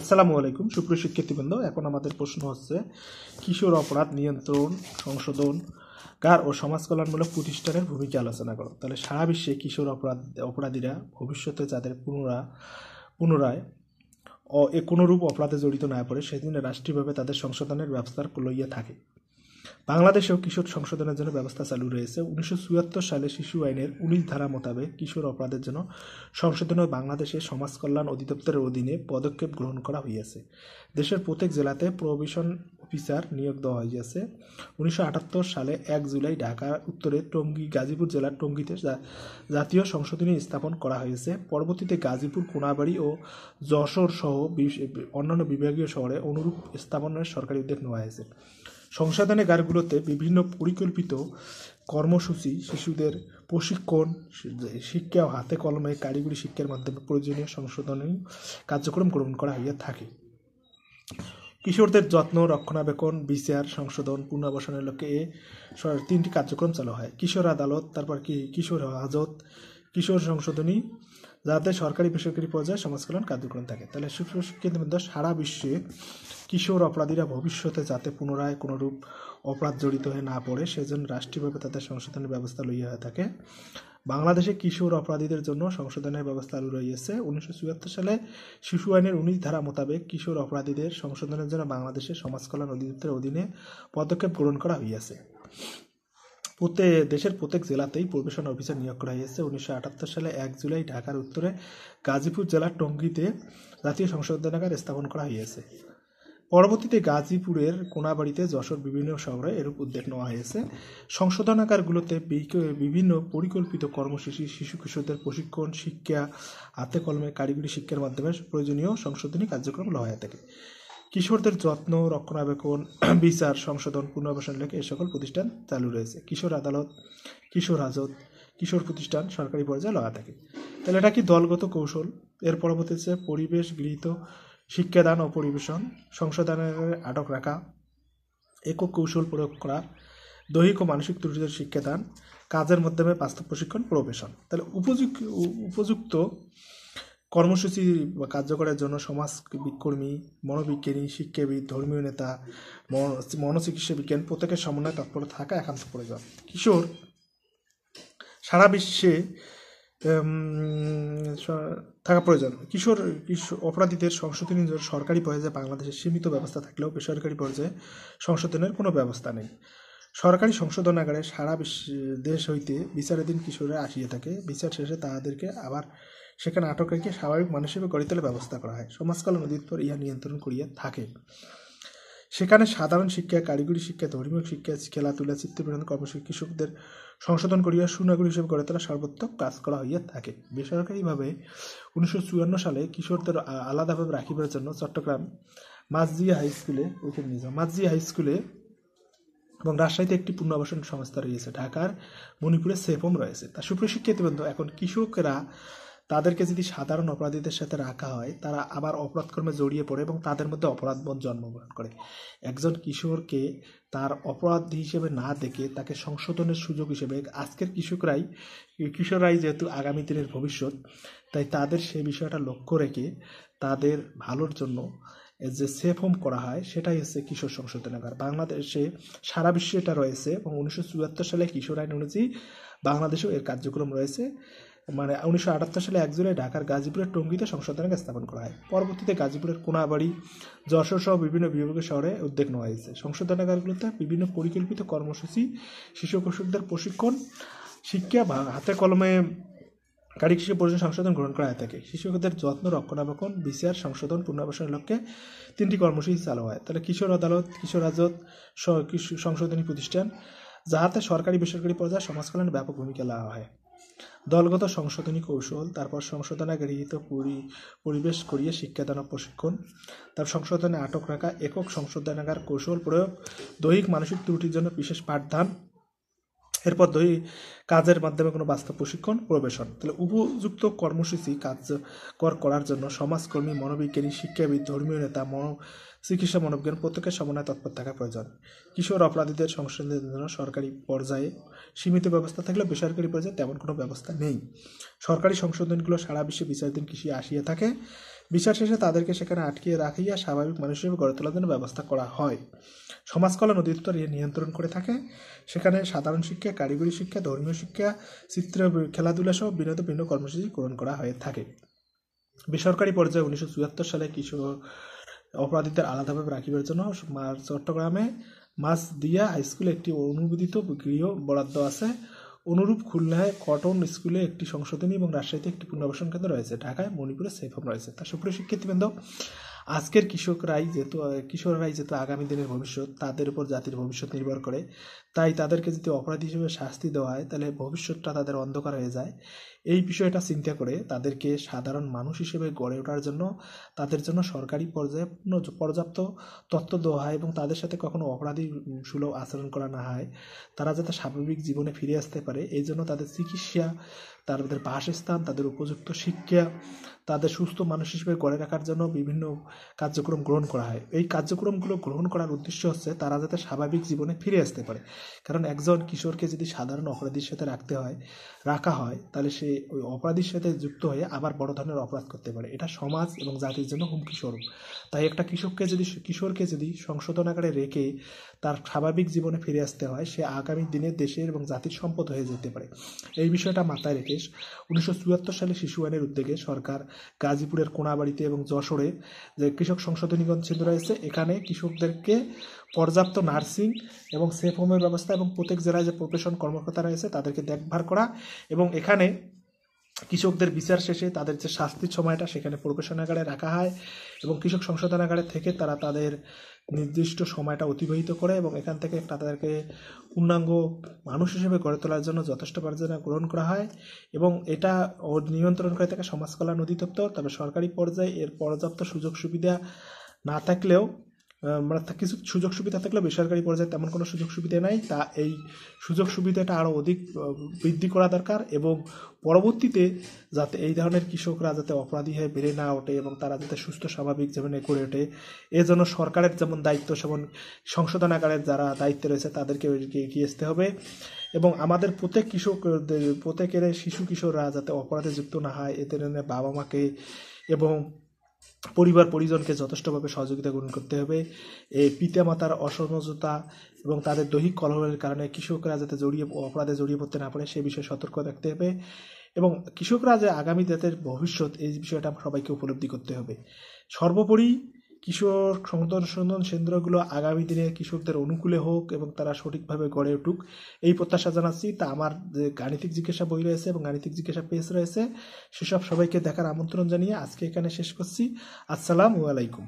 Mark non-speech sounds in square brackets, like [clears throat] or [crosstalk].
আসসালামু আলাইকুম সুপ্রিয় শিক্ষার্থীবৃন্দ এখন আমাদের প্রশ্ন হচ্ছে কিশোর অপরাধ নিয়ন্ত্রণ সংশোধন কার ও সমাজ কল্যাণমূলক প্রতিষ্ঠানের ভূমিকা আলোচনা করো তাহলে সারা বিশ্বে কিশোর অপরাধ অপরাধীরা ভবিষ্যতে যাদের পুনরা পুনরায় অ কোনোরূপ অপরাধে জড়িত না পড়ে সেদিন রাষ্ট্রীয়ভাবে তাদের সংশোধনের ব্যবস্থা লইয়া থাকে বাংলাদেশেও কিশোর সংশোধনের জন্য ব্যবস্থা চালু রয়েছে উনিশশো সালে শিশু আইনের উনিশ ধারা মোতাবেক কিশোর অপরাধের জন্য সংশোধন ও বাংলাদেশে সমাজ কল্যাণ অধিদপ্তরের অধীনে পদক্ষেপ গ্রহণ করা হইয়াছে দেশের প্রত্যেক জেলাতে প্রভিশন অফিসার নিয়োগ দেওয়া হইয়াছে উনিশশো সালে এক জুলাই ঢাকা উত্তরে টঙ্গী গাজীপুর জেলার টঙ্গীতে জাতীয় সংশোধনী স্থাপন করা হয়েছে পরবর্তীতে গাজীপুর কোনাবাড়ি ও যশোর সহ অন্যান্য বিভাগীয় শহরে অনুরূপ স্থাপনের সরকারি উদ্যোগ নেওয়া হয়েছে গাড়িগুলোতে বিভিন্ন পরিকল্পিত কর্মসূচি শিশুদের প্রশিক্ষণ শিক্ষা ও হাতে কলমে কারিগরি শিক্ষার মাধ্যমে প্রয়োজনীয় সংশোধনী কার্যক্রম গ্রহণ করা হইয়া থাকে কিশোরদের যত্ন রক্ষণাবেক্ষণ বিচার সংশোধন পুনর্বাসনের লক্ষ্যে এ তিনটি কার্যক্রম চালু হয় কিশোর আদালত তারপর কি কিশোর হাজত কিশোর সংশোধনী যাতে সরকারি বেসরকারি পর্যায়ে সমাজকল্যাণ কার্যক্রম থাকে তাহলে মধ্যে সারা বিশ্বে কিশোর অপরাধীরা ভবিষ্যতে যাতে পুনরায় কোনোরূপ অপরাধ জড়িত হয়ে না পড়ে সেজন্য রাষ্ট্রীয়ভাবে তাদের সংশোধনের ব্যবস্থা লইয়া হয়ে থাকে বাংলাদেশে কিশোর অপরাধীদের জন্য সংশোধনের ব্যবস্থা রয়েছে উনিশশো সালে শিশু আইনের উনিশ ধারা মোতাবেক কিশোর অপরাধীদের সংশোধনের জন্য বাংলাদেশের সমাজ কল্যাণ অধিদপ্তরের অধীনে পদক্ষেপ গ্রহণ করা হইয়াছে প্রত্যেক দেশের প্রত্যেক জেলাতেই প্রবেশন অফিসার নিয়োগ করা হয়েছে উনিশশো আটাত্তর সালে এক জুলাই ঢাকার উত্তরে গাজীপুর জেলার টঙ্গীতে জাতীয় সংশোধনাগার স্থাপন করা হয়েছে পরবর্তীতে গাজীপুরের কোনাবাড়িতে যশোর বিভিন্ন শহরে এরূপ উদ্যোগ নেওয়া হয়েছে সংশোধনাগারগুলোতে বিভিন্ন পরিকল্পিত কর্মসূচি শিশু কিশোরদের প্রশিক্ষণ শিক্ষা হাতে কলমে কারিগরি শিক্ষার মাধ্যমে প্রয়োজনীয় সংশোধনী কার্যক্রম লওয়া হয়ে থাকে কিশোরদের যত্ন রক্ষণাবেক্ষণ [clears throat] বিচার সংশোধন পুনর্বাসন লেখা এই সকল প্রতিষ্ঠান চালু রয়েছে কিশোর আদালত কিশোর হাজত কিশোর প্রতিষ্ঠান সরকারি পর্যায়ে লাগা থাকে তাহলে এটা কি দলগত কৌশল এর পরবর্তীতে পরিবেশ গৃহীত শিক্ষাদান ও পরিবেশন সংশোধনের আটক রাখা একক কৌশল প্রয়োগ করা দৈহিক ও মানসিক ত্রুটিদের শিক্ষাদান কাজের মাধ্যমে বাস্তব প্রশিক্ষণ প্রবেশন তাহলে উপযুক্ত উপযুক্ত কর্মসূচি বা কার্যকরের জন্য সমাজ বিকর্মী মনোবিজ্ঞানী শিক্ষাবিদ ধর্মীয় নেতা মনোচিকিৎসা বিজ্ঞান প্রত্যেকের সমন্বয়ে তৎপর থাকা একান্ত প্রয়োজন কিশোর সারা বিশ্বে থাকা প্রয়োজন কিশোর অপরাধীদের সংশোধনের জন্য সরকারি পর্যায়ে বাংলাদেশে সীমিত ব্যবস্থা থাকলেও বেসরকারি পর্যায়ে সংশোধনের কোনো ব্যবস্থা নেই সরকারি সংশোধনাগারে সারা বিশ্ব দেশ হইতে বিচারাধীন কিশোরে আসিয়ে থাকে বিচার শেষে তাহাদেরকে আবার সেখানে রেখে স্বাভাবিক মানুষ হিসেবে গড়ে তোলার ব্যবস্থা করা হয় সমাজকল্যাণ অধিদপ্তর ইহা নিয়ন্ত্রণ করিয়া থাকে সেখানে সাধারণ শিক্ষা কারিগরি শিক্ষা ধর্মীয় শিক্ষা খেলাধুলা চিত্রপ্রেরণ কর্মশিক্ষা কৃষকদের সংশোধন করিয়া সুনাগরিক হিসেবে গড়ে তোলা সর্বোত্তম কাজ করা হইয়া থাকে বেসরকারিভাবে উনিশশো চুয়ান্ন সালে কিশোরদের আলাদাভাবে রাখিবার জন্য চট্টগ্রাম মাজজিয়া হাই স্কুলে ওইখানে নিয়ে যাওয়া মাজজিয়া হাই স্কুলে এবং রাজশাহীতে একটি পুনর্বাসন সংস্থা রয়েছে ঢাকার মণিপুরে সেফম রয়েছে তা সুপ্রশিক্ষিত বন্ধু এখন কৃষকরা তাদেরকে যদি সাধারণ অপরাধীদের সাথে রাখা হয় তারা আবার অপরাধকর্মে জড়িয়ে পড়ে এবং তাদের মধ্যে অপরাধবোধ জন্মগ্রহণ করে একজন কিশোরকে তার অপরাধ হিসেবে না দেখে তাকে সংশোধনের সুযোগ হিসেবে আজকের কৃষকরাই কিশোররাই যেহেতু আগামী দিনের ভবিষ্যৎ তাই তাদের সেই বিষয়টা লক্ষ্য রেখে তাদের ভালোর জন্য যে সেফ হোম করা হয় সেটাই হচ্ছে কিশোর সংশোধনাগার বাংলাদেশে সারা বিশ্বে এটা রয়েছে এবং উনিশশো চুয়াত্তর সালে কিশোর আইন অনুযায়ী বাংলাদেশেও এর কার্যক্রম রয়েছে মানে উনিশশো সালে এক জুলাই ঢাকার গাজীপুরের টঙ্গিতে সংশোধনাগার স্থাপন করা হয় পরবর্তীতে গাজীপুরের কোনাবাড়ি যশোর সহ বিভিন্ন বিভাগের শহরে উদ্যোগ নেওয়া হয়েছে সংশোধনাগারগুলোতে বিভিন্ন পরিকল্পিত কর্মসূচি শিশু কৃষকদের প্রশিক্ষণ শিক্ষা বা হাতে কলমে কারিক কৃষি পর্যন্ত সংশোধন গ্রহণ করা হয়ে থাকে শিশুদের যত্ন রক্ষণাবেক্ষণ বিচার সংশোধন পুনর্বাসনের লক্ষ্যে তিনটি কর্মসূচি চালু হয় তাহলে কিশোর আদালত কিশোর আজত সংশোধনী প্রতিষ্ঠান যাহাতে সরকারি বেসরকারি পর্যায়ে সমাজ কল্যাণে ব্যাপক ভূমিকা নেওয়া হয় দলগত সংশোধনী কৌশল তারপর সংশোধনা গৃহীত পরিবেশ করিয়ে শিক্ষাদান ও প্রশিক্ষণ তার সংশোধনে আটক রাখা একক সংশোধনাগার কৌশল প্রয়োগ দৈহিক মানসিক ত্রুটির জন্য বিশেষ পাঠদান এরপর দৈহিক কাজের মাধ্যমে কোনো বাস্তব প্রশিক্ষণ প্রবেশন তাহলে উপযুক্ত কর্মসূচি কাজ করার জন্য সমাজকর্মী মনোবিজ্ঞানী শিক্ষাবিদ ধর্মীয় নেতা মনো শ্রীকৃষ্ণ মনোবিজ্ঞান প্রত্যেকের সমন্বয় তৎপর থাকা প্রয়োজন কিশোর অপরাধীদের সংশোধনের জন্য সরকারি পর্যায়ে সীমিত ব্যবস্থা থাকলেও বেসরকারি পর্যায়ে তেমন কোনো ব্যবস্থা নেই সরকারি সংশোধনগুলো সারা বিশ্বে দিন কৃষি আসিয়া থাকে বিচার শেষে তাদেরকে সেখানে আটকিয়ে রাখিয়া স্বাভাবিক মানুষ হিসেবে গড়ে তোলার জন্য ব্যবস্থা করা হয় সমাজকল্যাণ অধিদপ্তর এ নিয়ন্ত্রণ করে থাকে সেখানে সাধারণ শিক্ষা কারিগরি শিক্ষা ধর্মীয় শিক্ষা চিত্র খেলাধুলা সহ বিনোদ ভিন্ন কর্মসূচি গ্রহণ করা হয়ে থাকে বেসরকারি পর্যায়ে উনিশশো চুয়াত্তর সালে কিশোর অপরাধীদের আলাদাভাবে রাখিবার জন্য চট্টগ্রামে মাছ দিয়া স্কুলে একটি অনুমোদিত গৃহ বরাদ্দ আছে অনুরূপ খুলনায় কটন স্কুলে একটি সংশোধনী এবং রাজশাহীতে একটি পুনর্বাসন কেন্দ্র রয়েছে ঢাকায় মণিপুরে সেফ হোম রয়েছে তা সুপ্রিয় শিক্ষার্থীবৃন্দ আজকের কৃষকরাই যেহেতু কিশোররাই যেহেতু আগামী দিনের ভবিষ্যৎ তাদের উপর জাতির ভবিষ্যৎ নির্ভর করে তাই তাদেরকে যদি অপরাধী হিসেবে শাস্তি দেওয়া হয় তাহলে ভবিষ্যৎটা তাদের অন্ধকার হয়ে যায় এই বিষয়টা চিন্তা করে তাদেরকে সাধারণ মানুষ হিসেবে গড়ে ওঠার জন্য তাদের জন্য সরকারি পর্যায়ে পর্যাপ্ত তথ্য দেওয়া হয় এবং তাদের সাথে কখনো অপরাধী সুলভ আচরণ করা না হয় তারা যাতে স্বাভাবিক জীবনে ফিরে আসতে পারে এই জন্য তাদের চিকিৎসা তাদের বাসস্থান তাদের উপযুক্ত শিক্ষা তাদের সুস্থ মানুষ হিসেবে গড়ে রাখার জন্য বিভিন্ন কার্যক্রম গ্রহণ করা হয় এই কার্যক্রমগুলো গ্রহণ করার উদ্দেশ্য হচ্ছে তারা যাতে স্বাভাবিক জীবনে ফিরে আসতে পারে কারণ একজন কিশোরকে যদি সাধারণ অপরাধীর সাথে রাখতে হয় রাখা হয় তাহলে সে ওই অপরাধীর সাথে যুক্ত হয়ে আবার বড় ধরনের অপরাধ করতে পারে এটা সমাজ এবং জাতির জন্য হুমকি স্বরূপ তাই একটা কৃষককে যদি কিশোরকে যদি সংশোধন আকারে রেখে তার স্বাভাবিক জীবনে ফিরে আসতে হয় সে আগামী দিনে দেশের এবং জাতির সম্পদ হয়ে যেতে পারে এই বিষয়টা মাথায় রেখে উনিশশো চুয়াত্তর সালে শিশু আইনের উদ্যোগে সরকার গাজীপুরের কোনাবাড়িতে এবং যশোরে যে কৃষক সংশোধনীগঞ্জ কেন্দ্র রয়েছে এখানে কৃষকদেরকে পর্যাপ্ত নার্সিং এবং সেফ হোমের ব্যবস্থা এবং প্রত্যেক জেলায় যে প্রফেশন কর্মকর্তা রয়েছে তাদেরকে দেখভাল করা এবং এখানে কৃষকদের বিচার শেষে তাদের যে শাস্তির সময়টা সেখানে প্রকাশনাগারে রাখা হয় এবং কৃষক সংশোধনাগারে থেকে তারা তাদের নির্দিষ্ট সময়টা অতিবাহিত করে এবং এখান থেকে তাদেরকে পূর্ণাঙ্গ মানুষ হিসেবে গড়ে তোলার জন্য যথেষ্ট পর্যায়ে গ্রহণ করা হয় এবং এটা নিয়ন্ত্রণ করে থাকে সমাজকল্যাণ অধিদপ্তর তবে সরকারি পর্যায়ে এর পর্যাপ্ত সুযোগ সুবিধা না থাকলেও মানে কিছু সুযোগ সুবিধা থাকলে বেসরকারি পর্যায়ে তেমন কোনো সুযোগ সুবিধা নাই তা এই সুযোগ সুবিধাটা আরও অধিক বৃদ্ধি করা দরকার এবং পরবর্তীতে যাতে এই ধরনের কৃষকরা যাতে অপরাধী হয়ে বেড়ে না ওঠে এবং তারা যাতে সুস্থ স্বাভাবিক জীবনে করে ওঠে এজন্য সরকারের যেমন দায়িত্ব সেমন সংশোধনাগারের যারা দায়িত্বে রয়েছে তাদেরকে এগিয়ে আসতে হবে এবং আমাদের প্রত্যেক কৃষক প্রত্যেকের শিশু কিশোররা যাতে অপরাধে যুক্ত না হয় এদের বাবা মাকে এবং পরিবার পরিজনকে যথেষ্টভাবে সহযোগিতা গ্রহণ করতে হবে এই পিতামাতার অসহযোগতা এবং তাদের দৈহিক কলহলের কারণে কৃষকরা যাতে জড়িয়ে অপরাধে জড়িয়ে পড়তে না পারে সে বিষয়ে সতর্ক থাকতে হবে এবং কৃষকরা যে আগামী জাতের ভবিষ্যৎ এই বিষয়টা সবাইকে উপলব্ধি করতে হবে সর্বোপরি কিশোর সংশোধন কেন্দ্রগুলো আগামী দিনে কৃষকদের অনুকূলে হোক এবং তারা সঠিকভাবে গড়ে উঠুক এই প্রত্যাশা জানাচ্ছি তা আমার যে গাণিতিক জিজ্ঞাসা বই রয়েছে এবং গাণিতিক জিজ্ঞাসা পেজ রয়েছে সেসব সবাইকে দেখার আমন্ত্রণ জানিয়ে আজকে এখানে শেষ করছি আসসালামু আলাইকুম